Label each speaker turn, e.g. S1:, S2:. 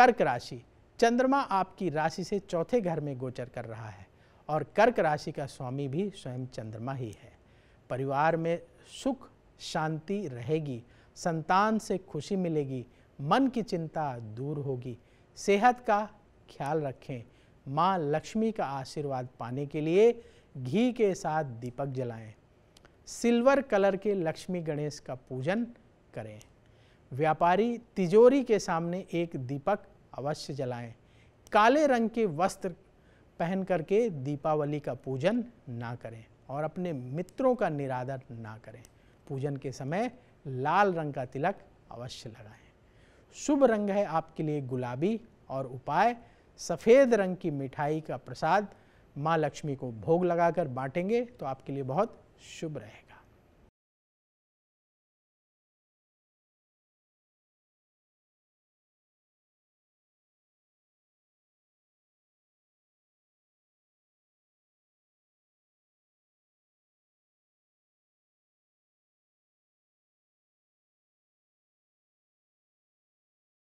S1: कर्क राशि चंद्रमा आपकी राशि से चौथे घर में गोचर कर रहा है और कर्क राशि का स्वामी भी स्वयं चंद्रमा ही है परिवार में सुख शांति रहेगी संतान से खुशी मिलेगी मन की चिंता दूर होगी सेहत का ख्याल रखें माँ लक्ष्मी का आशीर्वाद पाने के लिए घी के साथ दीपक जलाएं सिल्वर कलर के लक्ष्मी गणेश का पूजन करें व्यापारी तिजोरी के सामने एक दीपक अवश्य जलाएं काले रंग के वस्त्र पहन करके दीपावली का पूजन ना करें और अपने मित्रों का निरादर ना करें पूजन के समय लाल रंग का तिलक अवश्य लगाएं शुभ रंग है आपके लिए गुलाबी और उपाय सफ़ेद रंग की मिठाई का प्रसाद माँ लक्ष्मी को भोग लगाकर बांटेंगे तो आपके लिए बहुत शुभ रहेगा